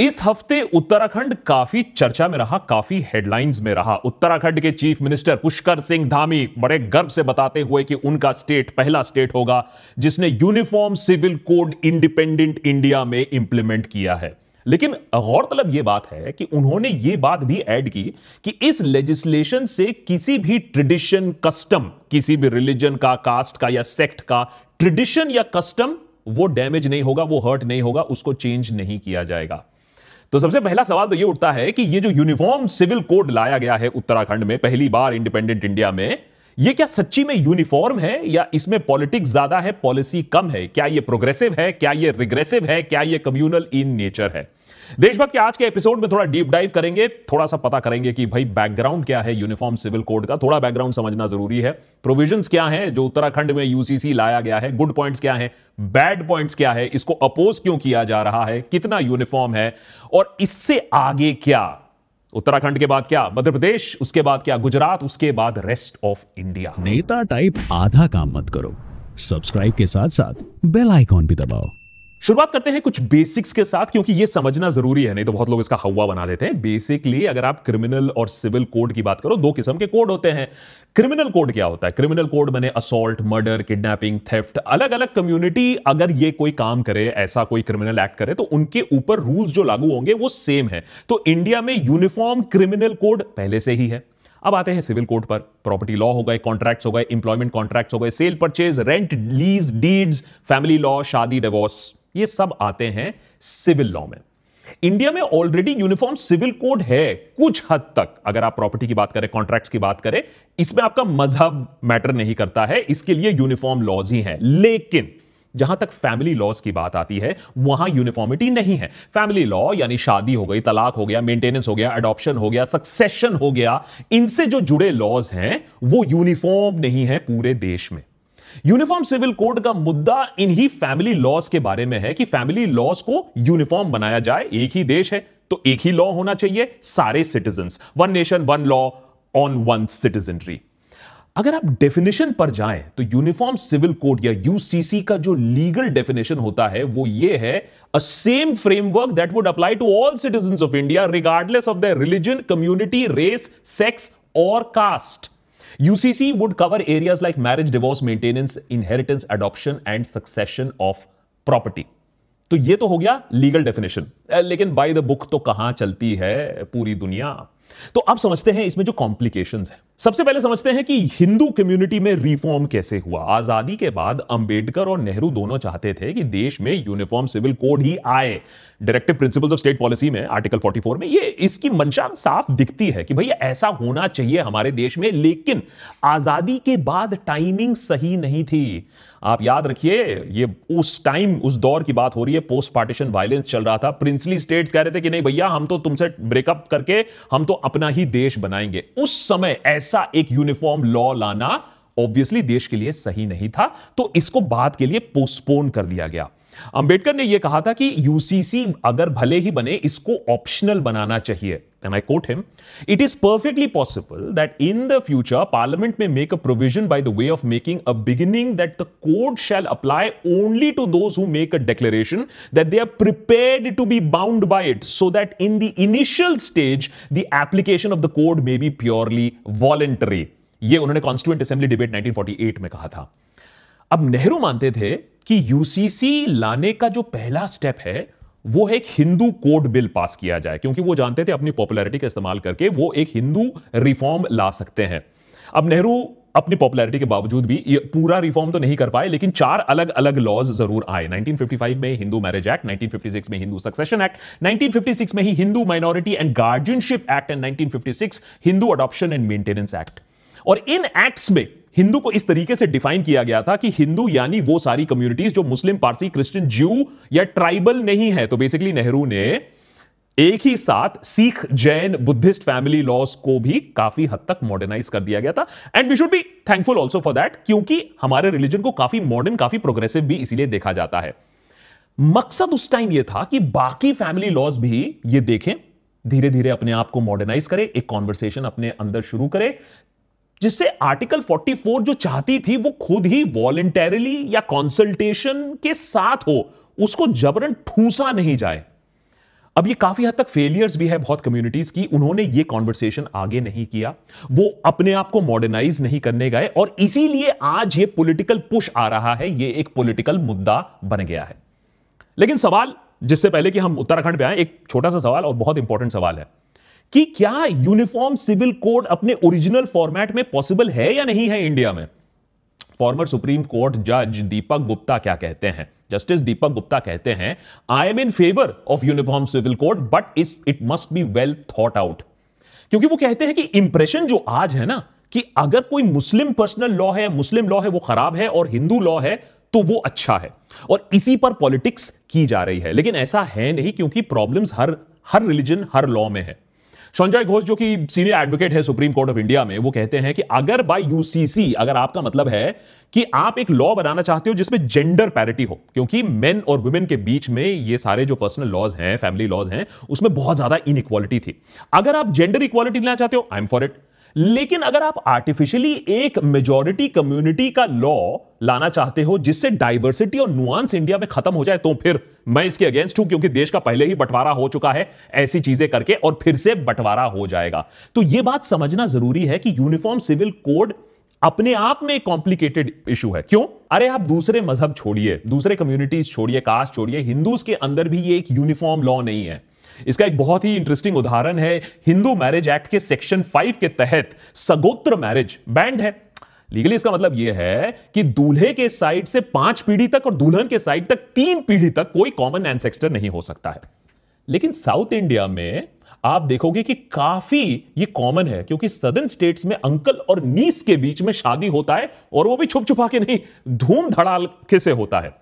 इस हफ्ते उत्तराखंड काफी चर्चा में रहा काफी हेडलाइंस में रहा उत्तराखंड के चीफ मिनिस्टर पुष्कर सिंह धामी बड़े गर्व से बताते हुए कि उनका स्टेट पहला स्टेट होगा जिसने uniform civil code independent India में इंप्लीमेंट किया है लेकिन गौरतलब यह बात है कि उन्होंने ये बात भी ऐड की कि इस लेजिस्लेशन से किसी भी ट्रेडिशन कस्टम किसी भी रिलीजन का कास्ट का या सेक्ट का ट्रेडिशन या कस्टम वो डैमेज नहीं होगा वो हर्ट नहीं होगा उसको चेंज नहीं किया जाएगा तो सबसे पहला सवाल तो ये उठता है कि ये जो यूनिफॉर्म सिविल कोड लाया गया है उत्तराखंड में पहली बार इंडिपेंडेंट इंडिया में ये क्या सच्ची में यूनिफॉर्म है या इसमें पॉलिटिक्स ज्यादा है पॉलिसी कम है क्या ये प्रोग्रेसिव है क्या ये रिग्रेसिव है क्या ये कम्युनल इन नेचर है देशभक्त के आज के एपिसोड में थोड़ा डीप डाइव करेंगे थोड़ा सा पता करेंगे कि भाई बैकग्राउंड क्या है यूनिफॉर्म सिविल कोड का थोड़ा बैकग्राउंड समझना जरूरी है प्रोविजंस क्या है जो उत्तराखंड में यूसीसी लाया गया है गुड पॉइंट्स क्या है बैड पॉइंट्स क्या है इसको अपोज क्यों किया जा रहा है कितना यूनिफॉर्म है और इससे आगे क्या उत्तराखंड के बाद क्या मध्य प्रदेश उसके बाद क्या गुजरात उसके बाद रेस्ट ऑफ इंडिया नेता टाइप आधा काम मत करो सब्सक्राइब के साथ साथ बेल आइकॉन भी दबाओ शुरुआत करते हैं कुछ बेसिक्स के साथ क्योंकि ये समझना जरूरी है नहीं तो बहुत लोग इसका हवा बना देते हैं बेसिकली अगर आप क्रिमिनल और सिविल कोड की बात करो दो किस्म के कोड होते हैं क्रिमिनल कोड क्या होता है क्रिमिनल कोड बने असोल्ट मर्डर किडनैपिंग थेफ्ट अलग अलग कम्युनिटी अगर ये कोई काम करे ऐसा कोई क्रिमिनल एक्ट करे तो उनके ऊपर रूल्स जो लागू होंगे वो सेम है तो इंडिया में यूनिफॉर्म क्रिमिनल कोड पहले से ही है अब आते हैं सिविल कोड पर प्रॉपर्टी लॉ हो गए कॉन्ट्रैक्ट्स हो गए इंप्लॉयमेंट कॉन्ट्रैक्ट्स हो गए sale purchase rent lease deeds family law शादी डिवोर्स ये सब आते हैं सिविल लॉ में इंडिया में ऑलरेडी यूनिफॉर्म सिविल कोड है कुछ हद तक अगर आप प्रॉपर्टी की बात करें कॉन्ट्रैक्ट्स की बात करें इसमें आपका मजहब मैटर नहीं करता है इसके लिए यूनिफॉर्म लॉज ही है लेकिन जहां तक फैमिली लॉज की बात आती है वहां यूनिफॉर्मिटी नहीं है फैमिली लॉ यानी शादी हो गई तलाक हो गया मेंटेनेंस हो गया अडॉप्शन हो गया सक्सेशन हो गया इनसे जो जुड़े लॉज हैं वो यूनिफॉर्म नहीं है पूरे देश में यूनिफॉर्म सिविल कोड का मुद्दा इन्हीं फैमिली लॉस के बारे में है कि फैमिली लॉस को यूनिफॉर्म बनाया जाए एक ही देश है तो एक ही लॉ होना चाहिए सारे citizen one nation one law on one citizenry अगर आप डेफिनेशन पर जाएं तो यूनिफॉर्म सिविल कोड या यूसीसी का जो लीगल डेफिनेशन होता है वो ये है a same framework that would apply to all citizen of India regardless of the religion community race sex और caste UCC would cover areas like marriage, divorce, maintenance, inheritance, adoption, and succession of property. तो ये तो हो गया legal definition लेकिन by the book तो कहां चलती है पूरी दुनिया तो आप समझते हैं इसमें जो कॉम्प्लिकेशंस है सबसे पहले समझते हैं कि हिंदू कम्युनिटी में रिफॉर्म कैसे हुआ आजादी के बाद अंबेडकर और नेहरू दोनों चाहते थे कि देश में यूनिफॉर्म सिविल कोड ही आए directive principles of state policy में आर्टिकल 44 में ये इसकी मंशा साफ दिखती है कि भैया ऐसा होना चाहिए हमारे देश में लेकिन आजादी के बाद टाइमिंग सही नहीं थी आप याद रखिए ये उस टाइम उस दौर की बात हो रही है पोस्ट पार्टीशन वायलेंस चल रहा था प्रिंसली स्टेट्स कह रहे थे कि नहीं भैया हम तो तुमसे ब्रेकअप करके हम तो अपना ही देश बनाएंगे उस समय ऐसे ऐसा एक यूनिफॉर्म लॉ लाना ऑब्वियसली देश के लिए सही नहीं था तो इसको बाद के लिए पोस्टपोन कर दिया गया अंबेडकर ने यह कहा था कि यूसीसी अगर भले ही बने इसको ऑप्शनल बनाना चाहिए and I quote him, it is perfectly possible that in the future, Parliament may make a provision by the way of making a beginning that the code shall apply only to those who make a declaration that they are prepared to be bound by it, so that in the initial stage, the application of the code may be purely voluntary. ये उन्होंने constituent assembly debate 1948 में कहा था अब नेहरू मानते थे कि UCC लाने का जो पहला स्टेप है वो एक हिंदू कोड बिल पास किया जाए क्योंकि वो जानते थे अपनी पॉपुलैरिटी का इस्तेमाल करके वो एक हिंदू रिफॉर्म ला सकते हैं अब नेहरू अपनी पॉपुलैरिटी के बावजूद भी ये पूरा रिफॉर्म तो नहीं कर पाए लेकिन चार अलग अलग लॉज जरूर आए 1955 में हिंदू मैरिज एक्ट 1956 में हिंदू सक्सेशन एक्ट 1956 में ही Hindu minority and guardianship act and 1956 Hindu adoption and maintenance act और इन एक्ट्स में हिंदू को इस तरीके से डिफाइन किया गया था कि हिंदू यानी वो सारी कम्युनिटीज जो मुस्लिम पारसी क्रिश्चियन ज्यू या ट्राइबल नहीं है तो बेसिकली नेहरू ने एक ही साथ Sikh Jain Buddhist family laws को भी काफी हद तक मॉडर्नाइज कर दिया गया था and we should be thankful also for that क्योंकि हमारे रिलीजन को काफी मॉडर्न काफी प्रोग्रेसिव भी इसीलिए देखा जाता है मकसद उस टाइम यह था कि बाकी फैमिली लॉज भी ये देखें धीरे धीरे अपने आप को मॉडर्नाइज करें एक कॉन्वर्सेशन अपने अंदर शुरू करें जिससे आर्टिकल 44 जो चाहती थी वो खुद ही वॉलेंटरली या कॉन्सल्टेशन के साथ हो उसको जबरन ठूसा नहीं जाए अब ये काफी हद तक फेलियर्स भी है बहुत कम्युनिटीज की उन्होंने ये कॉन्वर्सेशन आगे नहीं किया वो अपने आप को मॉडर्नाइज नहीं करने गए और इसीलिए आज ये पॉलिटिकल पुश आ रहा है ये एक पॉलिटिकल मुद्दा बन गया है लेकिन सवाल जिससे पहले कि हम उत्तराखंड पे आए एक छोटा सा सवाल और बहुत इंपॉर्टेंट सवाल है कि क्या यूनिफॉर्म सिविल कोड अपने ओरिजिनल फॉर्मेट में पॉसिबल है या नहीं है इंडिया में फॉर्मर सुप्रीम कोर्ट जज दीपक गुप्ता क्या कहते हैं जस्टिस दीपक गुप्ता कहते हैं I am in favour of uniform civil code but is it must be well thought out क्योंकि वो कहते हैं कि इंप्रेशन जो आज है ना कि अगर कोई मुस्लिम पर्सनल लॉ है मुस्लिम लॉ है वो खराब है और हिंदू लॉ है तो वो अच्छा है और इसी पर पॉलिटिक्स की जा रही है लेकिन ऐसा है नहीं क्योंकि प्रॉब्लम्स हर हर रिलीजन हर लॉ में है संजय घोष जो कि सीनियर एडवोकेट है सुप्रीम कोर्ट ऑफ इंडिया में वो कहते हैं कि अगर बाय यूसीसी अगर आपका मतलब है कि आप एक लॉ बनाना चाहते हो जिसमें जेंडर पैरिटी हो क्योंकि मेन और वुमेन के बीच में ये सारे जो पर्सनल लॉज हैं फैमिली लॉज हैं उसमें बहुत ज्यादा इनइक्वालिटी थी अगर आप जेंडर इक्वालिटी लेना चाहते हो आई एम फॉर इट लेकिन अगर आप आर्टिफिशियली एक मेजोरिटी कम्युनिटी का लॉ लाना चाहते हो जिससे डाइवर्सिटी और नुआंस इंडिया में खत्म हो जाए तो फिर मैं इसके अगेंस्ट हूं क्योंकि देश का पहले ही बंटवारा हो चुका है ऐसी चीजें करके और फिर से बंटवारा हो जाएगा तो यह बात समझना जरूरी है कि यूनिफॉर्म सिविल कोड अपने आप में एक कॉम्प्लिकेटेड इशू है क्यों अरे आप दूसरे मजहब छोड़िए दूसरे कम्युनिटीज छोड़िए कास्ट छोड़िए हिंदूज के अंदर भी ये एक यूनिफॉर्म लॉ नहीं है इसका एक बहुत ही इंटरेस्टिंग उदाहरण है हिंदू मैरिज एक्ट के सेक्शन फाइव के तहत सगोत्र मैरिज बैंड है लीगली इसका मतलब यह है कि दूल्हे के साइड से पांच पीढ़ी तक और दुल्हन के साइड तक तीन पीढ़ी तक कोई कॉमन एंसेस्टर नहीं हो सकता है लेकिन साउथ इंडिया में आप देखोगे कि काफी ये कॉमन है क्योंकि सदन स्टेट्स में अंकल और नीस के बीच में शादी होता है और वो भी छुप छुपा के नहीं धूम धड़ाके से होता है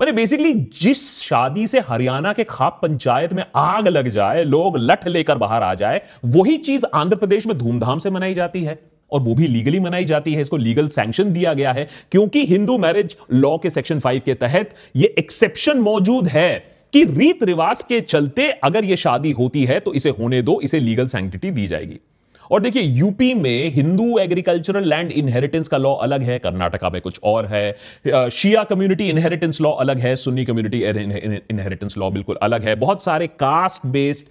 मैंने बेसिकली जिस शादी से हरियाणा के खाप पंचायत में आग लग जाए लोग लठ लेकर बाहर आ जाए वही चीज आंध्र प्रदेश में धूमधाम से मनाई जाती है और वो भी लीगली मनाई जाती है इसको लीगल सैंक्शन दिया गया है क्योंकि हिंदू मैरिज लॉ के सेक्शन फाइव के तहत ये एक्सेप्शन मौजूद है कि रीत रिवाज के चलते अगर ये शादी होती है तो इसे होने दो इसे लीगल सैंक्टिटी दी जाएगी और देखिए यूपी में हिंदू एग्रीकल्चरल लैंड इनहेरिटेंस का लॉ अलग है कर्नाटका में कुछ और है शिया कम्युनिटी इनहेरिटेंस लॉ अलग है सुन्नी कम्युनिटी इनहेरिटेंस लॉ बिल्कुल अलग है बहुत सारे caste based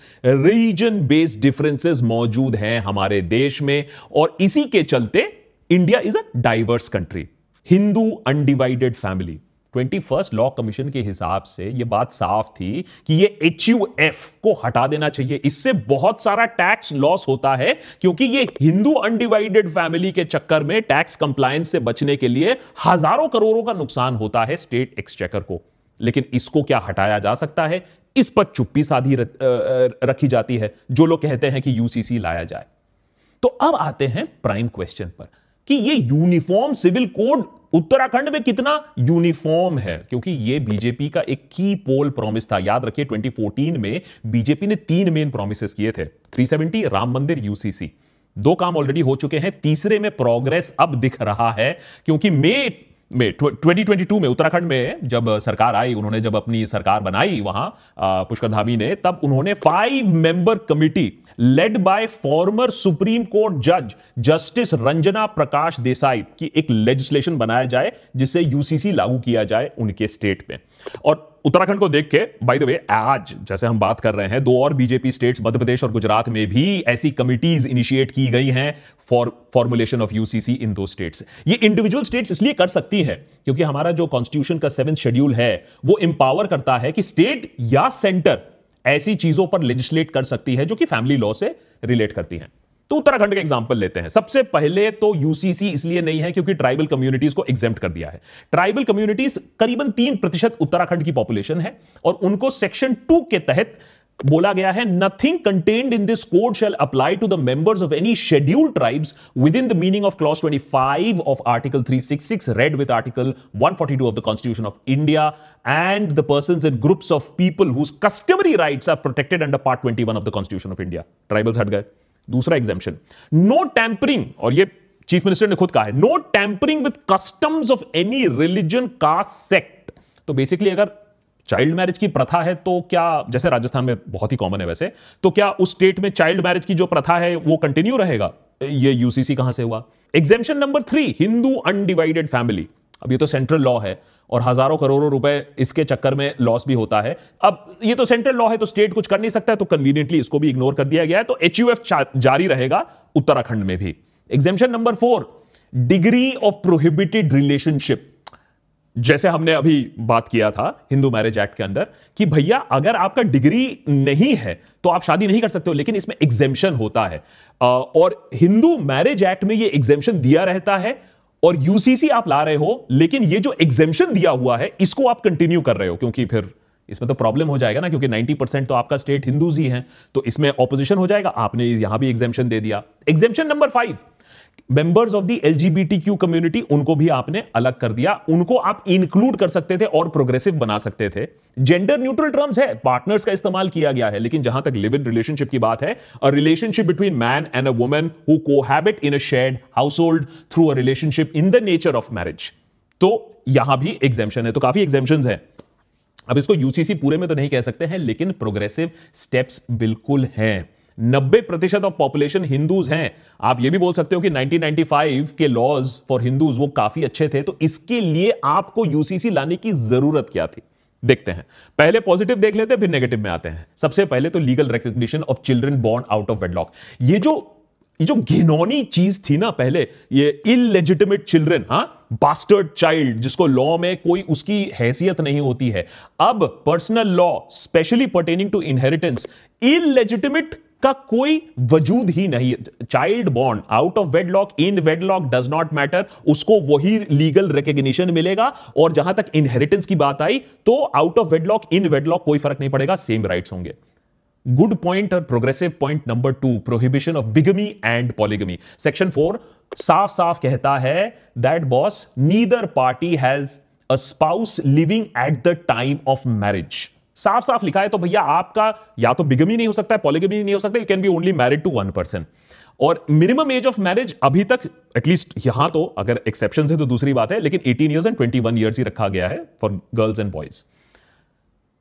region based differences मौजूद हैं हमारे देश में और इसी के चलते India is a diverse country Hindu undivided family twenty first law commission के हिसाब से ये बात साफ थी कि ये एच यू एफ को हटा देना चाहिए इससे बहुत सारा टैक्स लॉस होता है क्योंकि ये हिंदू अनडिवाइडेड फैमिली के चक्कर में टैक्स कंप्लायंस से बचने के लिए हजारों करोड़ों का नुकसान होता है स्टेट एक्सचेकर को लेकिन इसको क्या हटाया जा सकता है इस पर चुप्पी साधी रखी जाती है जो लोग कहते हैं कि यूसीसी लाया जाए तो अब आते हैं प्राइम क्वेश्चन पर कि ये यूनिफॉर्म सिविल कोड उत्तराखंड में कितना यूनिफॉर्म है क्योंकि ये बीजेपी का एक की पोल प्रॉमिस था याद रखिए 2014 में बीजेपी ने तीन मेन प्रोमिस किए थे 370 राम मंदिर यूसीसी दो काम ऑलरेडी हो चुके हैं तीसरे में प्रोग्रेस अब दिख रहा है क्योंकि मई में 2022 में उत्तराखंड में जब सरकार आई उन्होंने जब अपनी सरकार बनाई वहां पुष्कर धामी ने तब उन्होंने five member committee led by former Supreme Court जज जस्टिस रंजना प्रकाश देसाई की एक लेजिस्लेशन बनाया जाए जिसे यूसीसी लागू किया जाए उनके स्टेट में और उत्तराखंड को देख के बाय द वे आज जैसे हम बात कर रहे हैं दो और बीजेपी स्टेट्स मध्य प्रदेश और गुजरात में भी ऐसी कमिटीज इनिशिएट की गई हैं फॉर फॉर्मुलेशन ऑफ यूसीसी इन दो स्टेट्स ये इंडिविजुअल स्टेट्स इसलिए कर सकती है क्योंकि हमारा जो कॉन्स्टिट्यूशन का सेवन शेड्यूल है वो एम्पावर करता है कि स्टेट या सेंटर ऐसी चीजों पर लेजिस्लेट कर सकती है जो कि फैमिली लॉ से रिलेट करती हैं तो उत्तराखंड के एग्जाम्पल लेते हैं सबसे पहले तो यूसीसी इसलिए नहीं है क्योंकि ट्राइबल कम्युनिटीज को एग्जेप्ट कर दिया है ट्राइबल कम्युनिटीज करीबन तीन प्रतिशत उत्तराखंड की पॉपुलेशन है और उनको सेक्शन टू के तहत बोला गया है nothing contained in this code shall apply to the members of any scheduled tribes within the meaning of clause 25 of article 366 read with article 142 of the constitution of India and the person in groups of people whose customary rights are protected under part 21 of the constitution of India tribals हट गए दूसरा एग्जेपन no tampering और ये chief minister ने खुद कहा है no tampering with customs of any religion caste sect तो बेसिकली अगर चाइल्ड मैरिज की प्रथा है तो क्या जैसे राजस्थान में बहुत ही कॉमन है वैसे तो क्या उस स्टेट में चाइल्ड मैरिज की जो प्रथा है वो कंटिन्यू रहेगा ये यूसीसी कहां से हुआ exemption number three Hindu undivided family अब ये तो सेंट्रल लॉ है और हजारों करोड़ों रुपए इसके चक्कर में लॉस भी होता है अब ये तो सेंट्रल लॉ है तो स्टेट कुछ कर नहीं सकता है तो कन्वीनियंटली इसको भी इग्नोर कर दिया गया है तो एच जारी रहेगा उत्तराखंड में भी exemption number four degree of prohibited relationship जैसे हमने अभी बात किया था हिंदू मैरिज एक्ट के अंदर कि भैया अगर आपका डिग्री नहीं है तो आप शादी नहीं कर सकते हो लेकिन इसमें एग्जेम्पन होता है और हिंदू मैरिज एक्ट में ये एग्जेम्पन दिया रहता है और यूसीसी आप ला रहे हो लेकिन ये जो एग्जेम्पन दिया हुआ है इसको आप कंटिन्यू कर रहे हो क्योंकि फिर इसमें तो प्रॉब्लम हो जाएगा ना क्योंकि 90 परसेंट तो आपका स्टेट हिंदूज ही हैं तो इसमें ऑपोजिशन हो जाएगा आपने यहां भी एग्जेम्पन दे दिया exemption number five members of the LGBTQ community उनको भी आपने अलग कर दिया उनको आप इंक्लूड कर सकते थे और प्रोग्रेसिव बना सकते थे जेंडर न्यूट्रल टर्म्स है पार्टनर्स का इस्तेमाल किया गया है लेकिन जहां तक लिव इन रिलेशनशिप की बात है a relationship between man and a women who cohabit in a shared household through a relationship in the nature of marriage तो यहां भी एग्जेम्पन है तो काफी एग्जेम्पन है अब इसको यूसीसी पूरे में तो नहीं कह सकते हैं लेकिन प्रोग्रेसिव स्टेप्स बिल्कुल हैं 90 प्रतिशत ऑफ पॉपुलेशन हिंदूज हैं आप यह भी बोल सकते हो कि 1995 के लॉज फॉर हिंदूज वो काफी अच्छे थे तो इसके लिए आपको यूसीसी लाने की जरूरत क्या थी देखते हैं पहले पॉजिटिव देख लेते हैं फिर नेगेटिव में आते हैं सबसे पहले तो legal recognition of children born out of wedlock ये जो ये जो घिनौनी चीज थी ना पहले ये इलेजिटिमेट चिल्ड्रन हाँ बास्टर्ड चाइल्ड जिसको लॉ में कोई उसकी हैसियत नहीं होती है अब personal law specially pertaining to inheritance illegitimate का कोई वजूद ही नहीं चाइल्ड बॉन्ड out of wedlock in wedlock does not matter उसको वही लीगल रिकग्निशन मिलेगा और जहां तक इनहेरिटेंस की बात आई तो out of wedlock in wedlock कोई फर्क नहीं पड़ेगा सेम राइट्स होंगे गुड पॉइंट और progressive point number two prohibition of bigamy and polygamy section four साफ साफ कहता है that both neither party has a spouse living at the time of marriage साफ साफ लिखा है तो भैया आपका या तो बिगमी नहीं हो सकता है पॉलिगमी नहीं हो सकता you can be only married to one person और मिनिमम एज ऑफ मैरिज अभी तक एटलीस्ट यहां तो अगर एक्सेप्शन है तो दूसरी बात है लेकिन 18 इयर्स एंड 21 इयर्स ही रखा गया है for girls and boys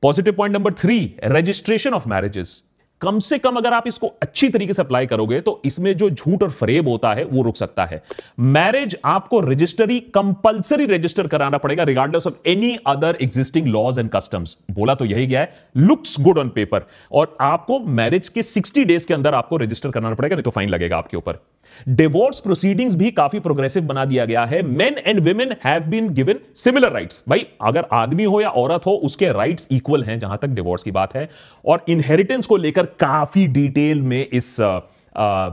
Positive point number three registration of marriages. कम से कम अगर आप इसको अच्छी तरीके से अप्लाई करोगे तो इसमें जो झूठ और फरेब होता है वो रुक सकता है मैरिज आपको रजिस्टरी कंपलसरी रजिस्टर कराना पड़ेगा regardless of any other existing laws and customs बोला तो यही गया है लुक्स गुड ऑन पेपर और आपको मैरिज के सिक्सटी डेज के अंदर आपको रजिस्टर कराना पड़ेगा नहीं तो फाइन लगेगा आपके ऊपर डिवोर्स प्रोसीडिंग्स भी काफी प्रोग्रेसिव बना दिया गया है men and women have been given similar rights भाई अगर आदमी हो या औरत हो उसके राइट्स इक्वल हैं जहां तक डिवोर्स की बात है और इनहेरिटेंस को लेकर काफी डिटेल में इस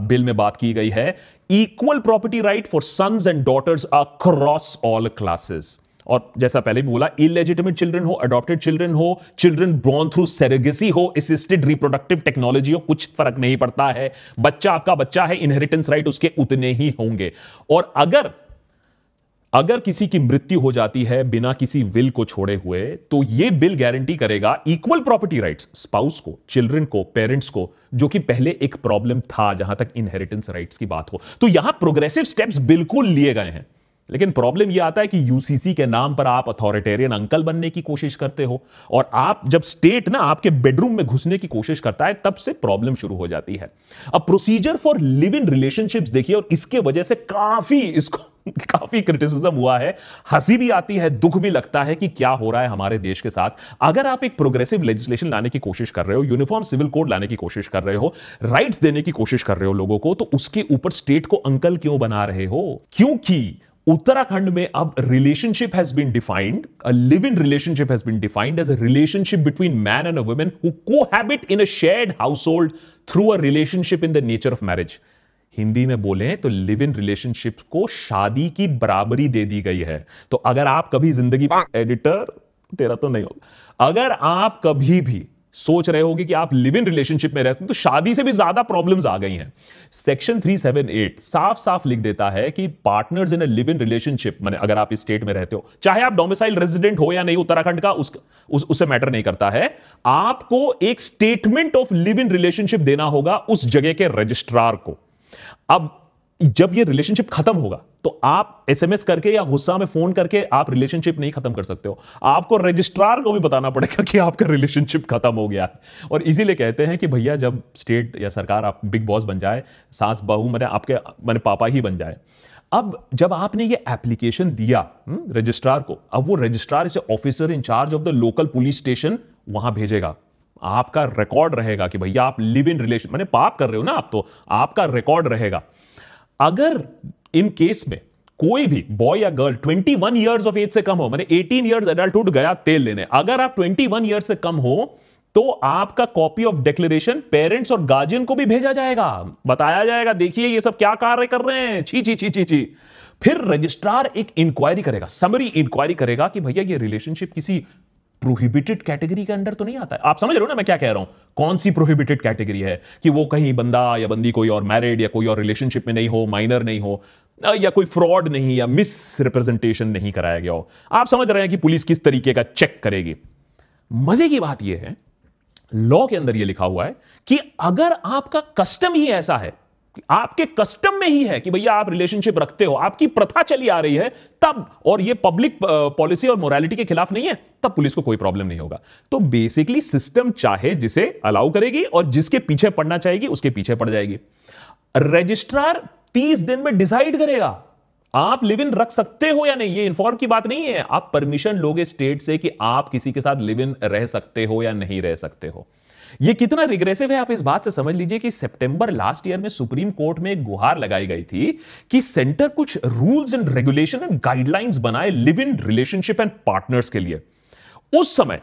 बिल में बात की गई है equal property right for sons and daughters across all classes और जैसा पहले भी बोला इलेजिटिमेट चिल्ड्रन हो अडॉप्टेड चिल्ड्रन हो चिल्ड्रन बॉर्न थ्रू सेरेगेसी हो असिस्टेड रिप्रोडक्टिव टेक्नोलॉजी हो कुछ फर्क नहीं पड़ता है बच्चा आपका बच्चा है इनहेरिटेंस राइट उसके उतने ही होंगे और अगर अगर किसी की मृत्यु हो जाती है बिना किसी विल को छोड़े हुए तो यह बिल गारंटी करेगा इक्वल प्रॉपर्टी राइट्स स्पाउस को चिल्ड्रन को पेरेंट्स को जो कि पहले एक प्रॉब्लम था जहां तक इनहेरिटेंस राइट्स की बात हो तो यहां प्रोग्रेसिव स्टेप्स बिल्कुल लिए गए हैं लेकिन प्रॉब्लम यह आता है कि यूसीसी के नाम पर आप अथॉरिटेरियन अंकल बनने की कोशिश करते हो और आप जब स्टेट ना आपके बेडरूम में घुसने की कोशिश करता है तब से प्रॉब्लम शुरू हो जाती है अब procedure for live in relationships देखिए और इसके वजह से काफी इसको काफी क्रिटिसिज्म हुआ है हंसी भी आती है दुख भी लगता है कि क्या हो रहा है हमारे देश के साथ अगर आप एक प्रोग्रेसिव लेजिस्लेशन लाने की कोशिश कर रहे हो यूनिफॉर्म सिविल कोड लाने की कोशिश कर रहे हो राइट्स देने की कोशिश कर रहे हो लोगों को तो उसके ऊपर स्टेट को अंकल क्यों बना रहे हो क्योंकि उत्तराखंड में अब relationship has been defined a live in relationship has been defined as a relationship between man and a women who cohabit in a shared household through a relationship in the nature of marriage Hindi में बोले तो live in relationship को शादी की बराबरी दे दी गई है तो अगर आप कभी जिंदगी एडिटर तेरा तो नहीं होगा अगर आप कभी भी सोच रहे होगे कि आप लिव इन रिलेशनशिप में रहते हो तो शादी से भी ज्यादा प्रॉब्लम्स आ गई हैं सेक्शन 378 साफ साफ लिख देता है कि partners in a live in relationship मैंने अगर आप इस स्टेट में रहते हो चाहे आप डोमिसाइल रेजिडेंट हो या नहीं उत्तराखंड का उस, उस उससे मैटर नहीं करता है आपको एक statement of live in relationship देना होगा उस जगह के रजिस्ट्रार को अब जब ये रिलेशनशिप खत्म होगा तो आप एसएमएस करके या गुस्सा में फोन करके आप रिलेशनशिप नहीं खत्म कर सकते हो आपको रजिस्ट्रार को भी बताना पड़ेगा कि आपका रिलेशनशिप खत्म हो गया है और इसीलिए कहते हैं कि भैया जब स्टेट या सरकार आप बिग बॉस बन जाए सास बहू मैंने आपके मैंने पापा ही बन जाए अब जब आपने ये एप्लीकेशन दिया रजिस्ट्रार हम्म, को अब वो रजिस्ट्रार इसे officer in charge of the local police station वहां भेजेगा आपका रिकॉर्ड रहेगा कि भैया आप लिव इन रिलेशन मैंने पाप कर रहे हो ना आप तो आपका रिकॉर्ड रहेगा अगर इन केस में कोई भी बॉय या girl 21 one years of age से कम हो मैंने 18 ईयर्स एडल्टहुड गया तेल लेने अगर आप 21 वन ईयर से कम हो तो आपका कॉपी ऑफ डिक्लेरेशन पेरेंट्स और गार्जियन को भी भेजा जाएगा बताया जाएगा देखिए ये सब क्या कार्य कर रहे हैं छी छी छी छी छी फिर रजिस्ट्रार एक इंक्वायरी करेगा समरी इंक्वायरी करेगा कि भैया ये रिलेशनशिप किसी प्रोहिबिटेड कैटेगरी के अंडर तो नहीं आता है आप समझ रहे हो ना मैं क्या कह रहा हूं कौन सी प्रोहिबिटेड कैटेगरी है कि वो कहीं बंदा या बंदी कोई और मैरिड या कोई और रिलेशनशिप में नहीं हो माइनर नहीं हो या कोई फ्रॉड नहीं या मिस रिप्रेजेंटेशन नहीं कराया गया हो आप समझ रहे हैं कि पुलिस किस तरीके का चेक करेगी मजे की बात यह है लॉ के अंदर यह लिखा हुआ है कि अगर आपका कस्टम ही ऐसा है आपके कस्टम में ही है कि भैया आप रिलेशनशिप रखते हो आपकी प्रथा चली आ रही है तब और ये पब्लिक पॉलिसी और मोरालिटी के खिलाफ नहीं है तब पुलिस को कोई प्रॉब्लम नहीं होगा तो बेसिकली सिस्टम चाहे जिसे अलाउ करेगी और जिसके पीछे पड़ना चाहेगी उसके पीछे पड़ जाएगी रजिस्ट्रार तीस दिन में डिसाइड करेगा आप लिव इन रख सकते हो या नहीं ये इन्फॉर्म की बात नहीं है आप परमिशन लोगे स्टेट से कि आप किसी के साथ लिव इन रह सकते हो या नहीं रह सकते हो ये कितना रिग्रेसिव है आप इस बात से समझ लीजिए कि सितंबर लास्ट ईयर में सुप्रीम कोर्ट में एक गुहार लगाई गई थी कि सेंटर कुछ rules and regulation and guidelines बनाए live in relationship and partners के लिए उस समय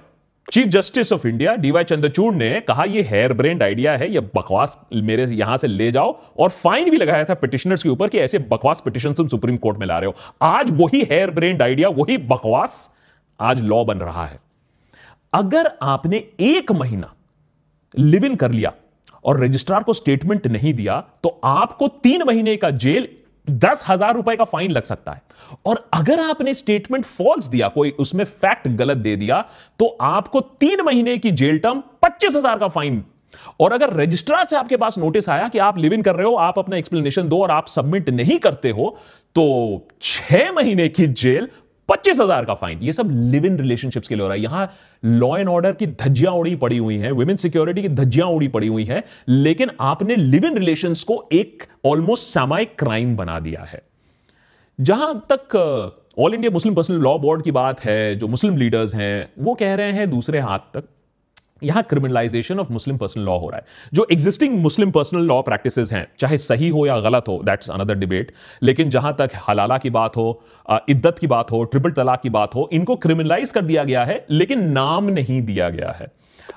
chief justice of India DY Chandrachud ने कहा यह हेयर ब्रेंड आइडिया है यह बकवास मेरे यहां से ले जाओ और फाइन भी लगाया था पिटिशनर्स के ऊपर कि ऐसे बकवास पिटिशन तुम सुप्रीम कोर्ट में ला रहे हो आज वही हेयर ब्रेंड आइडिया वही बकवास आज लॉ बन रहा है अगर आपने एक महीना लिव इन कर लिया और रजिस्ट्रार को स्टेटमेंट नहीं दिया तो आपको तीन महीने का जेल दस हजार रुपए का फाइन लग सकता है और अगर आपने स्टेटमेंट फॉल्स दिया कोई उसमें फैक्ट गलत दे दिया तो आपको तीन महीने की जेल टर्म पच्चीस हजार का फाइन और अगर रजिस्ट्रार से आपके पास नोटिस आया कि आप लिव इन कर रहे हो आप अपना एक्सप्लेनेशन दो और आप सबमिट नहीं करते हो तो छह महीने की जेल पच्चीस हजार का फाइन ये सब लिव इन रिलेशनशिप्स के लिए हो रहा है यहां लॉ एंड ऑर्डर की धज्जियां उड़ी पड़ी हुई हैं वुमेन सिक्योरिटी की धज्जियां उड़ी पड़ी हुई हैं लेकिन आपने लिव इन रिलेशन को एक ऑलमोस्ट सामायिक क्राइम बना दिया है जहां तक all India Muslim personal law board की बात है जो मुस्लिम लीडर्स हैं वो कह रहे हैं दूसरे हाथ तक यहां criminalisation of Muslim personal law हो रहा है जो existing Muslim personal law practice हैं चाहे सही हो या गलत हो दैट्स अनदर डिबेट लेकिन जहां तक हलाला की बात हो इद्दत की बात हो ट्रिपल तलाक की बात हो इनको क्रिमिनलाइज कर दिया गया है लेकिन नाम नहीं दिया गया है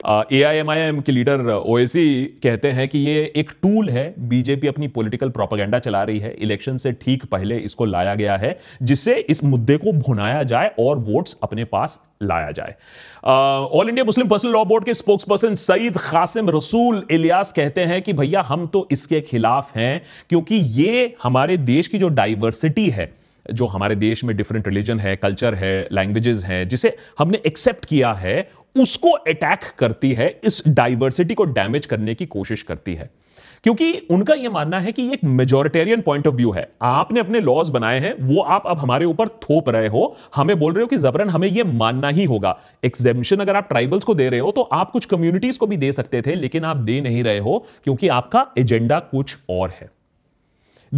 A I M I M के लीडर ओएसी कहते हैं कि ये एक टूल है बीजेपी अपनी पॉलिटिकल प्रोपागेंडा चला रही है इलेक्शन से ठीक पहले इसको लाया गया है जिससे इस मुद्दे को भुनाया जाए और वोट्स अपने पास लाया जाए all India Muslim personal law board के स्पोक्स पर्सन सईद खासिम रसूल इलियास कहते हैं कि भैया हम तो इसके खिलाफ हैं क्योंकि ये हमारे देश की जो डाइवर्सिटी है जो हमारे देश में डिफरेंट रिलीजन है कल्चर है लैंग्वेजेस हैं जिसे हमने एक्सेप्ट किया है उसको अटैक करती है इस डाइवर्सिटी को डैमेज करने की कोशिश करती है क्योंकि उनका यह मानना है कि एक मेजोरिटेरियन पॉइंट ऑफ व्यू है आपने अपने लॉज बनाए हैं वो आप अब हमारे ऊपर थोप रहे हो हमें बोल रहे हो कि जबरन हमें यह मानना ही होगा एक्सेम्पशन अगर आप ट्राइबल्स को दे रहे हो तो आप कुछ कम्युनिटीज को भी दे सकते थे लेकिन आप दे नहीं रहे हो क्योंकि आपका एजेंडा कुछ और है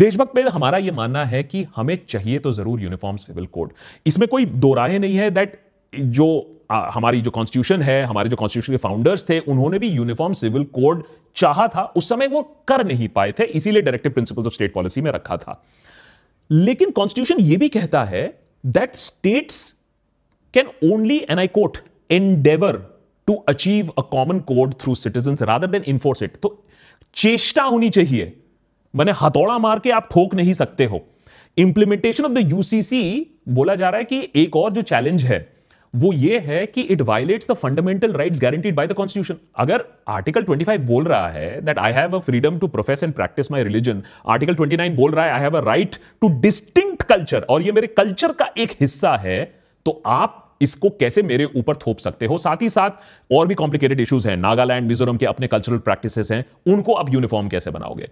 देशभक्त में हमारा यह मानना है कि हमें चाहिए तो जरूर यूनिफॉर्म सिविल कोड इसमें कोई दो राय नहीं है दैट जो आ, हमारी जो कॉन्स्टिट्यूशन है हमारे जो कॉन्स्टिट्यूशन के फाउंडर्स थे उन्होंने भी यूनिफॉर्म सिविल कोड चाहा था उस समय वो कर नहीं पाए थे इसीलिए directive principle of state policy में रखा था लेकिन कॉन्स्टिट्यूशन ये भी कहता है that states can only and I quote endeavour to achieve a common code through citizen rather than enforce it तो चेष्टा होनी चाहिए मैंने हथौड़ा मार के आप ठोक नहीं सकते हो इंप्लीमेंटेशन ऑफ द यूसीसी बोला जा रहा है कि एक और जो चैलेंज है वो ये है कि it violates the fundamental rights guaranteed by the constitution अगर आर्टिकल 25 बोल रहा है that I have a freedom to profess and practice my religion article 29 बोल रहा है I have a right to distinct culture और ये मेरे कल्चर का एक हिस्सा है तो आप इसको कैसे मेरे ऊपर थोप सकते हो साथ ही साथ और भी कॉम्प्लिकेटेड इश्यूज हैं नागालैंड मिजोरम के अपने कल्चरल प्रैक्टिस हैं उनको आप यूनिफॉर्म कैसे बनाओगे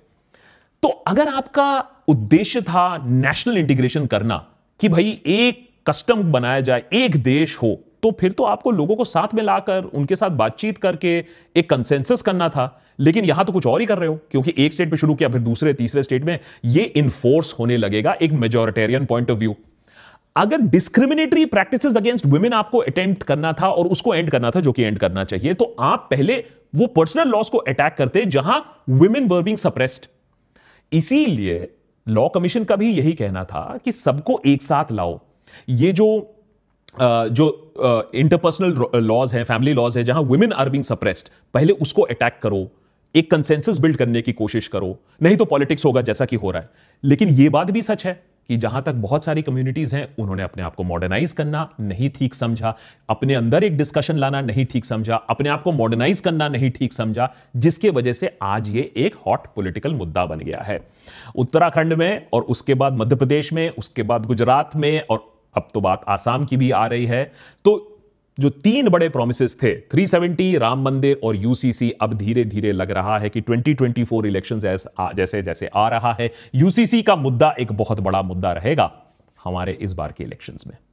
तो अगर आपका उद्देश्य था नेशनल इंटीग्रेशन करना कि भाई एक कस्टम बनाया जाए एक देश हो तो फिर तो आपको लोगों को साथ में लाकर उनके साथ बातचीत करके एक कंसेंसस करना था लेकिन यहां तो कुछ और ही कर रहे हो क्योंकि एक स्टेट पे शुरू किया फिर दूसरे तीसरे स्टेट में ये इन्फोर्स होने लगेगा एक मेजोरिटेरियन पॉइंट ऑफ व्यू अगर डिस्क्रिमिनेटरी प्रैक्टिस अगेंस्ट वुमेन आपको अटेम्प्ट करना था और उसको एंड करना था जो कि एंड करना चाहिए तो आप पहले वो पर्सनल लॉस को अटैक करते जहां वुमेन वर्बिंग सप्रेस्ड इसीलिए लॉ कमीशन का भी यही कहना था कि सबको एक साथ लाओ ये जो जो इंटरपर्सनल लॉज है फैमिली लॉज है जहां वुमेन आर बिंग सप्रेस्ड पहले उसको अटैक करो एक कंसेंसस बिल्ड करने की कोशिश करो नहीं तो पॉलिटिक्स होगा जैसा कि हो रहा है लेकिन ये बात भी सच है कि जहां तक बहुत सारी कम्युनिटीज हैं उन्होंने अपने आप को मॉडर्नाइज करना नहीं ठीक समझा अपने अंदर एक डिस्कशन लाना नहीं ठीक समझा अपने आप को मॉडर्नाइज करना नहीं ठीक समझा जिसके वजह से आज ये एक हॉट पॉलिटिकल मुद्दा बन गया है उत्तराखंड में और उसके बाद मध्य प्रदेश में उसके बाद गुजरात में और अब तो बात आसाम की भी आ रही है तो जो तीन बड़े प्रोमिस थे 370 राम मंदिर और यूसीसी अब धीरे धीरे लग रहा है कि 2024 इलेक्शन जैसे जैसे आ रहा है यूसीसी का मुद्दा एक बहुत बड़ा मुद्दा रहेगा हमारे इस बार के इलेक्शंस में